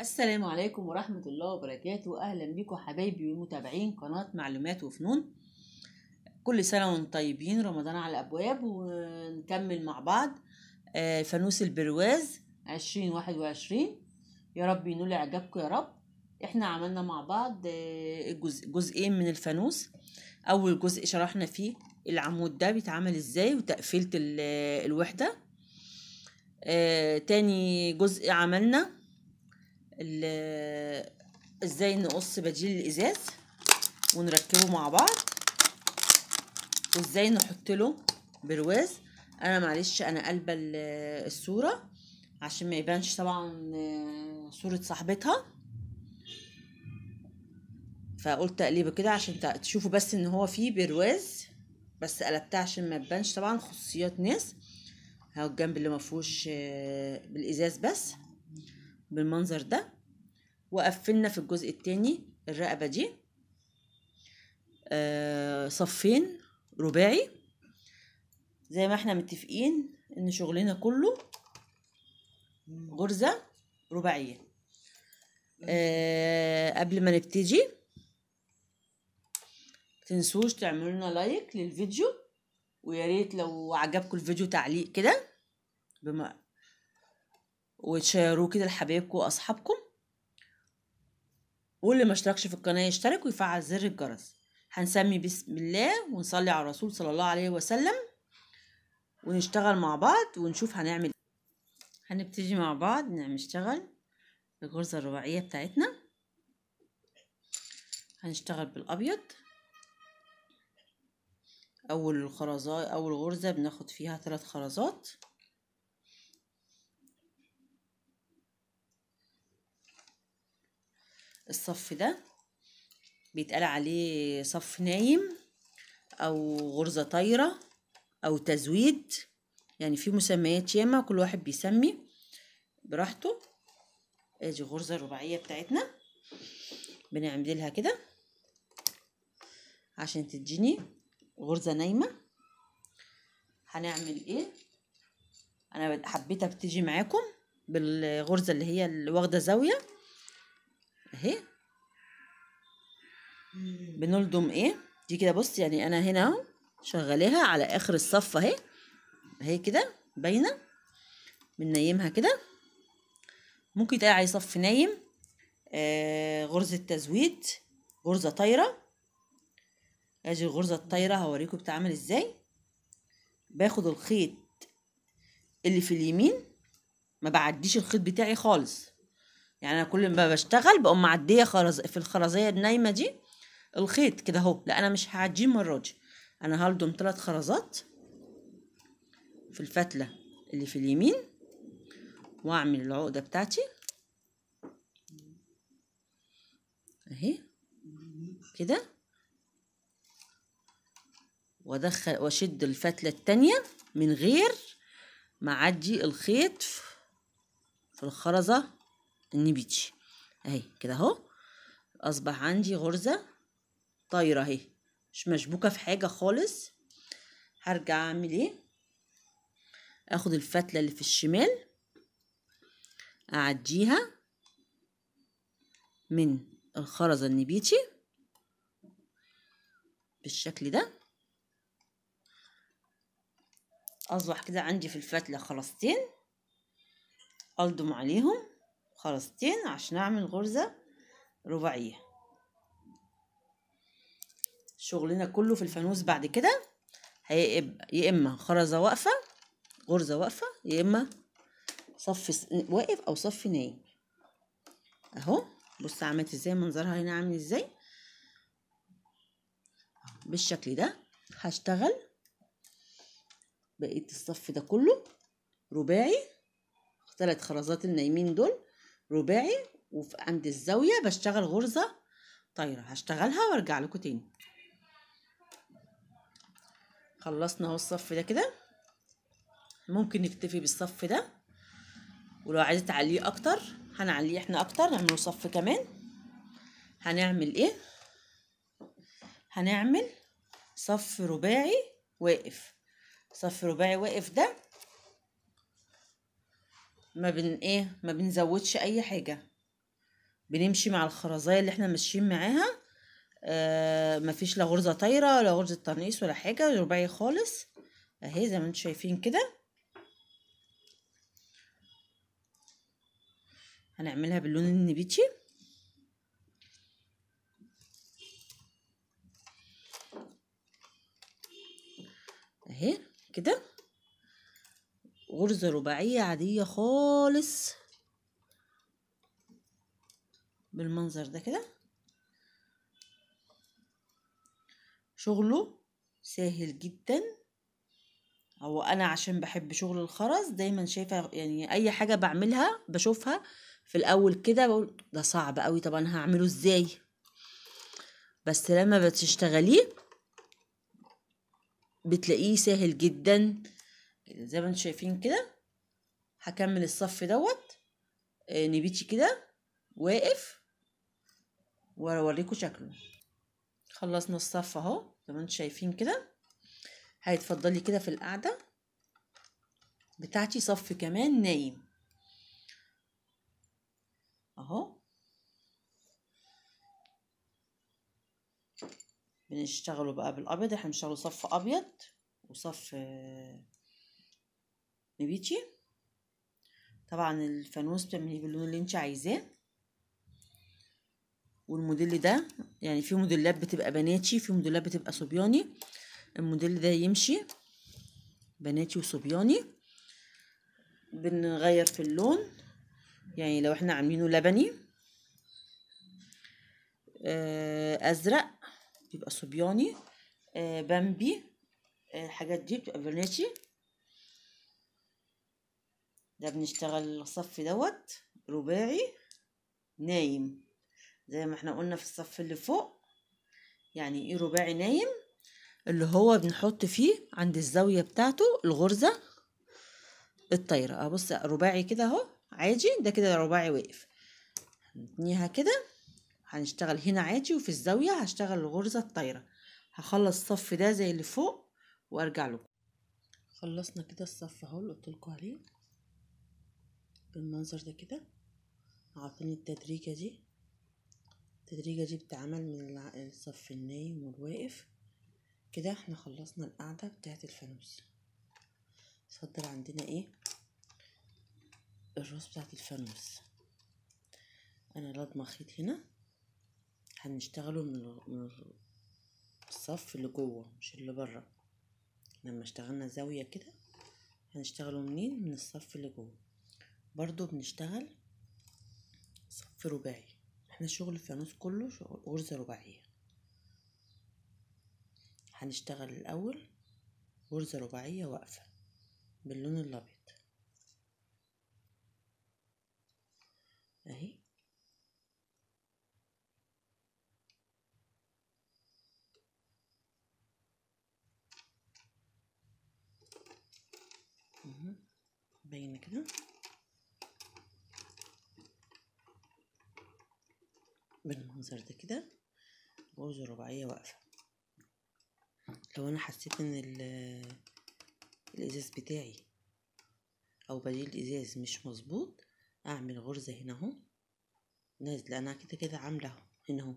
السلام عليكم ورحمة الله وبركاته أهلا بكم حبايبي ومتابعين قناة معلومات وفنون كل سنة وانتم طيبين رمضان على الأبواب ونكمل مع بعض آه، فانوس البرواز عشرين واحد وعشرين يا رب ينول إعجابكم يا رب احنا عملنا مع بعض آه، جزء جزئين من الفانوس أول جزء شرحنا فيه العمود ده بيتعمل ازاي وتقفيلة الوحدة آه، تاني جزء عملنا ازاي نقص بديل الازاز ونركبه مع بعض وازاي نحط له برواز انا معلش انا قلبه الصوره عشان ما يبانش طبعا صوره صاحبتها فقلت اقلبه كده عشان تشوفوا بس ان هو فيه برواز بس قلبتها عشان ما تبانش طبعا خصوصيات ناس اهو الجنب اللي ما فيهوش بالازاز بس بالمنظر ده وقفلنا في الجزء التاني الرقبة دي آه، صفين رباعي زي ما احنا متفقين ان شغلنا كله غرزة رباعية آه، قبل ما نبتدي تنسوش تعملونا لايك للفيديو وياريت لو عجبكم الفيديو تعليق كده وتشيروه كده لحبايبكم واصحابكم واللي ما اشتركش في القناه يشترك ويفعل زر الجرس هنسمي بسم الله ونصلي على الرسول صلى الله عليه وسلم ونشتغل مع بعض ونشوف هنعمل إيه. هنبتدي مع بعض نشتغل الغرزة الرباعية بتاعتنا هنشتغل بالأبيض أول خرزاية أول غرزة بناخد فيها ثلاث خرزات الصف ده بيتقال عليه صف نايم او غرزه طايره او تزويد يعني في مسميات ياما كل واحد بيسمي براحته ادي غرزه الرباعيه بتاعتنا بنعملها كده عشان تديني غرزه نايمه هنعمل ايه انا حبيت ابتدي معاكم بالغرزه اللي هي واخده زاويه اهي بنلضم ايه دي كده بص يعني انا هنا اهو على اخر الصفه اهي اهي كده باينه بننيمها كده ممكن تلاقي صف نايم آه غرزه تزويد غرزه طايره اجي الغرزه الطايره هوريكم بتعمل ازاي باخد الخيط اللي في اليمين ما بعديش الخيط بتاعي خالص يعني انا كل ما بشتغل بقوم معديه خرز في الخرزيه النايمه دي الخيط كده اهو لا انا مش هعديه المره دي انا هلضم ثلاث خرزات في الفتله اللي في اليمين واعمل العقده بتاعتي اهي كده وادخل واشد الفتله التانية من غير ما اعدي الخيط في الخرزه النبيتي اهي كده اهو اصبح عندي غرزه طايره اهي مش مشبوكه في حاجه خالص هرجع اعمل ايه اخد الفتله اللي في الشمال اعديها من الخرزه النبيتي بالشكل ده اصبح كده عندي في الفتله خرزتين الضم عليهم خرزتين عشان اعمل غرزه رباعيه شغلنا كله في الفانوس بعد كده هيبقى يا اما خرزه واقفه غرزه واقفه يا اما صف واقف او صف نايم اهو بص عملت ازاي منظرها هنا عامل ازاي بالشكل ده هشتغل بقيه الصف ده كله رباعي ثلاث خرزات النايمين دول رباعي وعند الزاويه بشتغل غرزه طايره هشتغلها وارجع لكم تاني خلصنا اهو الصف ده كده ممكن نكتفي بالصف ده ولو عايزه تعليه اكتر هنعليه احنا اكتر نعمله صف كمان هنعمل ايه هنعمل صف رباعي واقف صف رباعي واقف ده ما بن ايه ما بنزودش اي حاجه بنمشي مع الخرزايه اللي احنا ماشيين معاها آه، مفيش لا غرزه طايره ولا غرزه ترنيس ولا حاجه رباعي خالص اهي زي ما انتم شايفين كده هنعملها باللون النبيتي اهي كده غرزة رباعية عادية خالص بالمنظر ده كده شغله سهل جدا هو انا عشان بحب شغل الخرز دايما شايفه يعني اي حاجه بعملها بشوفها في الاول كده بقول ده صعب قوي طب انا هعمله ازاي بس لما بتشتغليه بتلاقيه سهل جدا زي ما انتم شايفين كده هكمل الصف دوت آه، نبيتي كده واقف واوريكم شكله خلصنا الصف اهو زي ما انتوا شايفين كده هيتفضلي كده في القعده بتاعتي صف كمان نايم اهو بنشتغله بقى بالابيض احنا بنشتغله صف ابيض وصف نبيتي طبعا الفانوس بتعمليه باللون اللي انت عايزاه والموديل ده يعني في موديلات بتبقى بناتي في موديلات بتبقى صبياني الموديل ده يمشي بناتي وصبياني بنغير في اللون يعني لو احنا عاملينه لبني آه، ازرق بيبقى صبياني آه، بامبي آه، الحاجات دي بتبقى بناتي ده بنشتغل الصف دوت رباعي نايم زي ما احنا قلنا في الصف اللي فوق يعني ايه رباعي نايم اللي هو بنحط فيه عند الزاوية بتاعته الغرزة الطايرة ابص أه، رباعي كده اهو عادي ده كده رباعي واقف هنتنيها كده هنشتغل هنا عادي وفي الزاوية هشتغل الغرزة الطايرة هخلص الصف ده زي اللي فوق وارجع لكم خلصنا كده الصف اهو اللي لكم عليه بالمنظر ده كده عارفين التدريجة دي التدريجة دي بتعمل من الصف النايم والواقف كده احنا خلصنا القاعدة بتاعت الفانوس اتفضل عندنا ايه الراس بتاعت الفانوس انا لضمة خيط هنا هنشتغله من الصف اللي جوه مش اللي بره لما اشتغلنا زاوية كده هنشتغله منين من الصف اللي جوه برضو بنشتغل صف رباعي احنا شغل الفانوس كله شغل غرزة رباعية هنشتغل الاول غرزة رباعية واقفة باللون الابيض اهي باين كده بالمنظر ده كده جوز الرباعية واقفة لو انا حسيت ان الازاز بتاعي او بديل الازاز مش مظبوط اعمل غرزة هنا اهو نازلة انا كده كده عاملة هنا اهو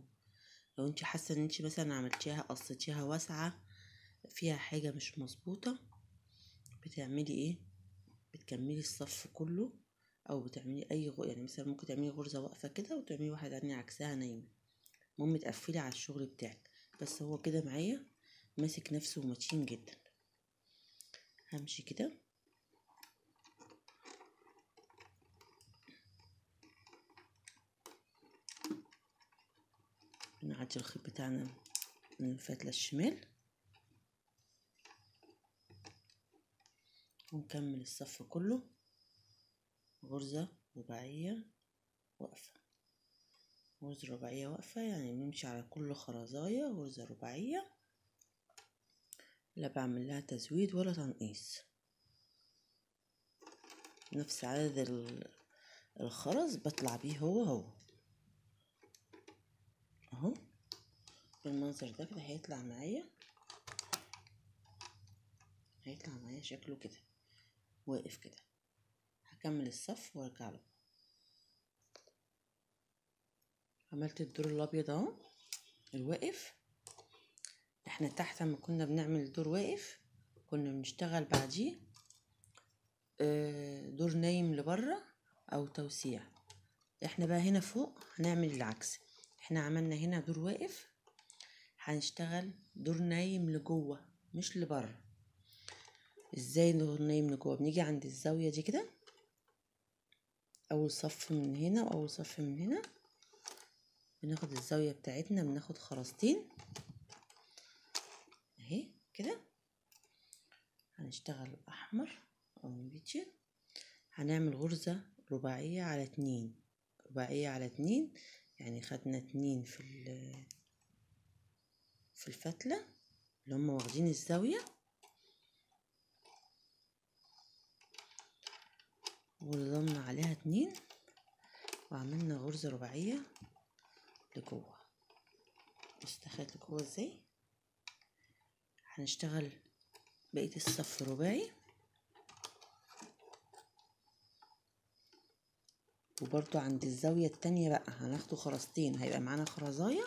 لو انت حاسة ان انت مثلا عملتيها قصيتيها واسعة فيها حاجة مش مظبوطة بتعملي ايه بتكملي الصف كله او بتعملي اي غ... يعني مثلا ممكن تعملي غرزه واقفه كده وتعملي واحده عني عكسها نايمه المهم تقفلي على الشغل بتاعك بس هو كده معايا ماسك نفسه ومتين جدا همشي كده نعدي الخيط بتاعنا من الفتله الشمال ونكمل الصف كله غرزة رباعية واقفة غرزة رباعية واقفة يعني بنمشي على كل خرزاية غرزة رباعية لا بعمل لها تزويد ولا تنقيص نفس عدد الخرز بطلع بيه هو هو اهو بالمنظر ده كده هيطلع معايا هيطلع معايا شكله كده واقف كده هكمل الصف وارجع له عملت الدور الابيض اهو الواقف احنا تحت ما كنا بنعمل الدور واقف كنا بنشتغل بعديه آه، دور نايم لبره او توسيع احنا بقى هنا فوق هنعمل العكس احنا عملنا هنا دور واقف هنشتغل دور نايم لجوه مش لبره ازاي دور نايم لجوه بنيجي عند الزاويه دي كده اول صف من هنا واول صف من هنا بناخد الزاويه بتاعتنا بناخد خراستين اهي كده هنشتغل احمر او نبيتشن هنعمل غرزه رباعيه على اتنين رباعيه على اتنين يعني خدنا اتنين في في الفتله اللي هم واخدين الزاويه وضمنا عليها اتنين وعملنا غرزة رباعية لجوه بص لجوه ازاي هنشتغل بقية الصف رباعي وبرضو عند الزاوية التانية بقى هناخده خرزتين هيبقى معانا خرزاية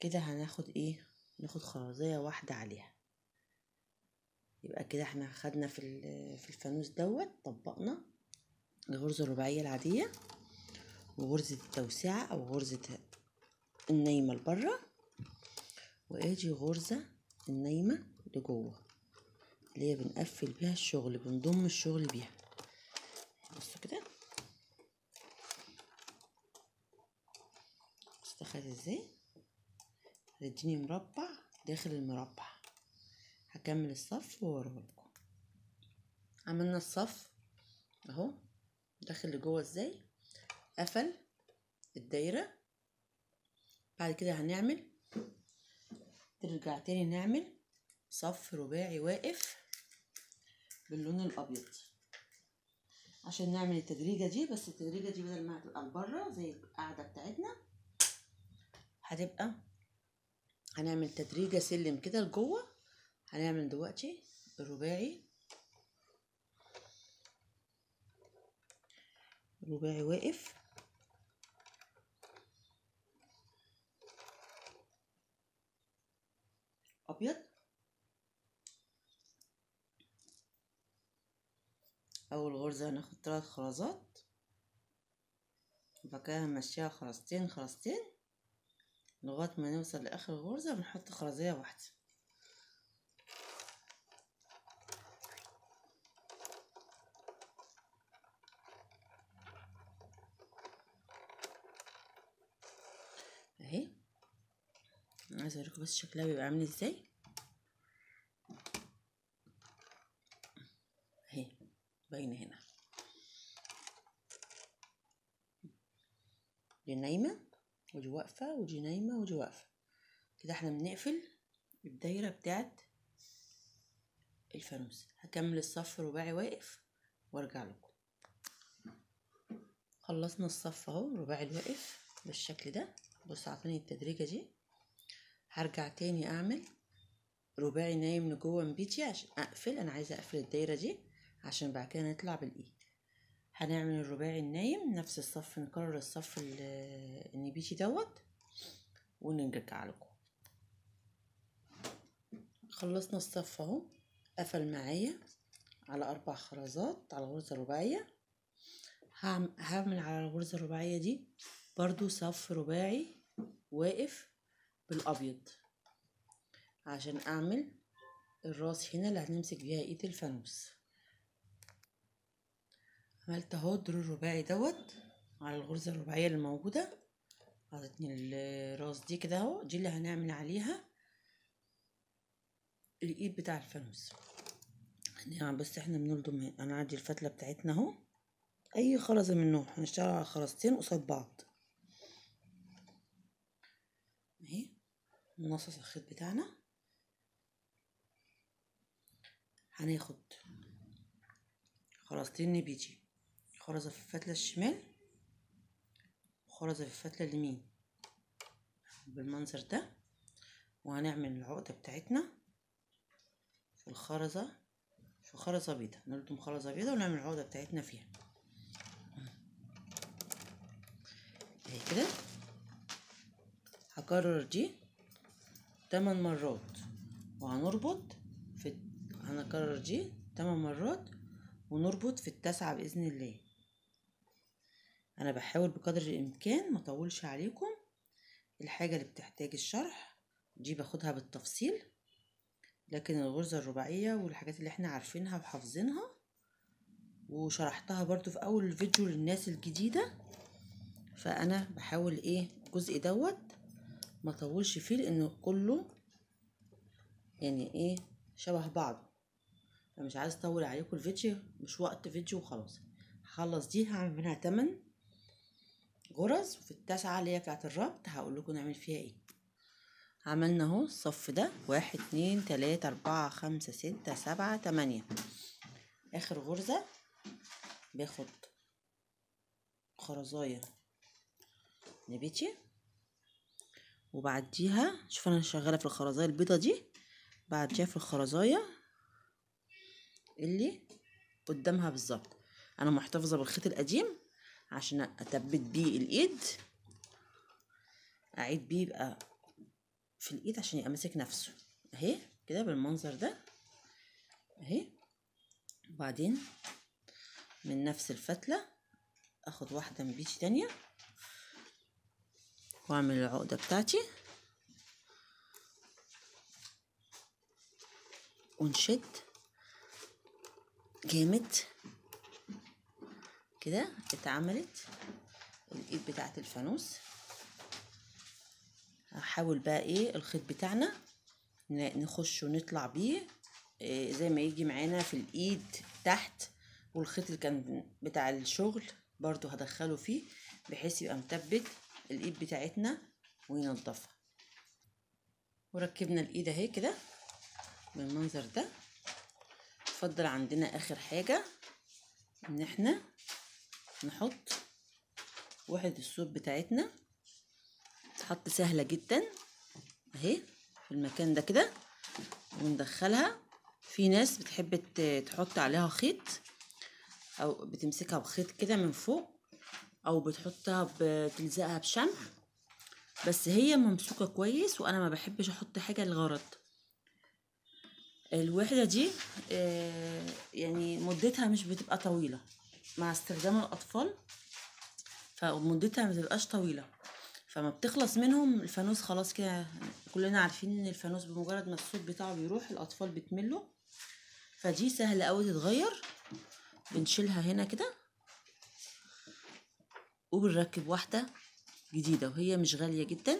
كده هناخد ايه ناخد خرزاية واحدة عليها يبقى كده احنا خدنا في في الفانوس دوت طبقنا الغرزة الرباعية العادية وغرزة التوسعة أو غرزة النايمة لبرا وأدي غرزة النايمة لجوه اللي هي بنقفل بيها الشغل بنضم الشغل بيها بصوا كده استخدت ازاي هتديني مربع داخل المربع هكمل الصف واوريه لكم عملنا الصف اهو داخل لجوه ازاي قفل الدايره بعد كده هنعمل نرجع تاني نعمل صف رباعي واقف باللون الابيض عشان نعمل التدريجه دي بس التدريجه دي بدل ما هتبقى لبره زي القاعده بتاعتنا هتبقى هنعمل تدريجه سلم كده لجوه هنعمل دلوقتي رباعي رباعي واقف ابيض اول غرزه هناخد ثلاث خرزات وبعد كده هنمشيها خرزتين خرزتين لغايه ما نوصل لاخر غرزه بنحط خرزيه واحده عايزه اوريكم بس شكلها بيبقى عامل ازاي اهي باينه هنا دي نايمه ودي واقفه ودي نايمه ودي واقفه كده احنا بنقفل الدايره بتاعت الفانوس هكمل الصف رباعي واقف وارجع لكم خلصنا الصف اهو رباعي الواقف بالشكل ده بص عطاني التدريجه دي هرجع تاني اعمل رباعي نايم من جوه من بيتي عشان اقفل انا عايزه اقفل الدايره دي عشان بعد كده نطلع بالايد هنعمل الرباعي النايم نفس الصف نكرر الصف النبيتي دوت ونرجع لكم خلصنا الصف اهو قفل معايا على اربع خرزات على غرزه رباعيه هعمل على الغرزه الرباعيه دي برضو صف رباعي واقف بالابيض عشان اعمل الراس هنا اللي هنمسك بيها ايد الفانوس عملت اهو الدور الرباعي دوت على الغرزة الرباعية اللي موجودة حطيتني الراس دي كده اهو دي اللي هنعمل عليها الايد بتاع الفانوس يعني بس احنا بنلضم هنعدي الفتلة بتاعتنا اهو اي خرزة من نوع هنشتغل على خرزتين قصاد بعض نصص الخيط بتاعنا هناخد خرزتين نبيتي خرزة في الفتلة الشمال وخرزة في الفتلة اليمين بالمنظر ده وهنعمل العقدة بتاعتنا في الخرزة في خرزة بيضة نلتم خرزة بيضة ونعمل العقدة بتاعتنا فيها اهي كده هكرر دي تمن مرات وهنربط في هنكرر دي تمن مرات ونربط في التاسعة بإذن الله أنا بحاول بقدر الإمكان مطولش عليكم الحاجة اللي بتحتاج الشرح دي باخدها بالتفصيل لكن الغرزة الرباعية والحاجات اللي احنا عارفينها وحافظينها وشرحتها برضو في أول فيديو للناس الجديدة فأنا بحاول ايه الجزء دوت ما طولش فيه لانه كله يعني ايه شبه بعضه فمش عايز اطول عليكم الفيديو مش وقت فيديو وخلاص هخلص دي هعمل منها تمن غرز وفي التاسعة اللي هي بتاعت الربط هقول لكم نعمل فيها ايه عملنا اهو الصف ده واحد اتنين تلاتة اربعة خمسة ستة سبعة تمانية اخر غرزة باخد خرزاية نبيتي وبعديها شوف انا شغاله في الخرزايه البيضه دي بعديها في الخرزايه اللي قدامها بالظبط انا محتفظه بالخيط القديم عشان اثبت بيه الايد اعيد بيه يبقى في الايد عشان يبقى ماسك نفسه اهي كده بالمنظر ده اهي وبعدين من نفس الفتله اخد واحده من بيتي تانيه واعمل العقدة بتاعتي ونشد جامد كده اتعملت الايد بتاعت الفانوس هحاول بقى ايه الخيط بتاعنا نخش ونطلع بيه إيه زي ما يجي معانا في الايد تحت والخيط اللي كان بتاع الشغل برضو هدخله فيه بحيث يبقى مثبت الايد بتاعتنا وينظفها وركبنا الايد اهي كده بالمنظر ده اتفضل عندنا اخر حاجه ان احنا نحط وحدة الصوت بتاعتنا تحط سهله جدا اهي في المكان ده كده وندخلها في ناس بتحب تحط عليها خيط او بتمسكها بخيط كده من فوق او بتحطها بتلزقها بشمع بس هي ممسوكه كويس وانا ما بحبش احط حاجه للغرض الوحده دي آه، يعني مدتها مش بتبقى طويله مع استخدام الاطفال فمدتها ما بتبقاش طويله فما بتخلص منهم الفانوس خلاص كده كلنا عارفين ان الفانوس بمجرد ما الصوت بتاعه بيروح الاطفال بتمله فدي سهله قوي تتغير بنشيلها هنا كده وبنركب واحدة جديدة وهي مش غالية جدا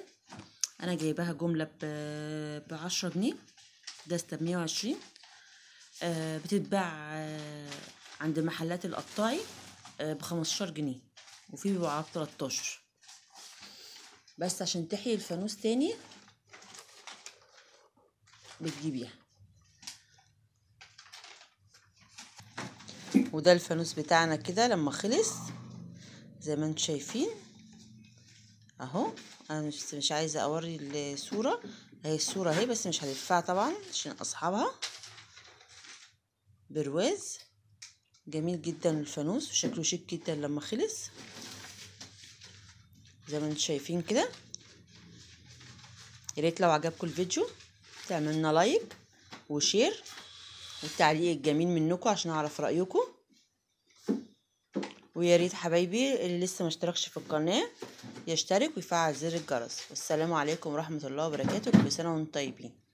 أنا جايباها جملة بعشرة جنيه دستة بمية وعشرين آه، بتتباع آه، عند محلات القطاعي آه، بخمستاشر جنيه وفي بيبقى تلتاشر بس عشان تحيي الفانوس تاني بتجيبيها وده الفانوس بتاعنا كده لما خلص زي ما انتم شايفين اهو انا مش مش عايزه اوري الصوره هي الصوره اهي بس مش هلفها طبعا عشان اصحابها برواز جميل جدا الفانوس وشكله شيك جدا لما خلص زي ما انتم شايفين كده يا ريت لو عجبكم الفيديو تعملنا لايك وشير والتعليق الجميل منكم عشان اعرف رايكم ويا ريت حبايبي اللي لسه ما اشتركش في القناه يشترك ويفعل زر الجرس والسلام عليكم ورحمه الله وبركاته كل سنه وانتم طيبين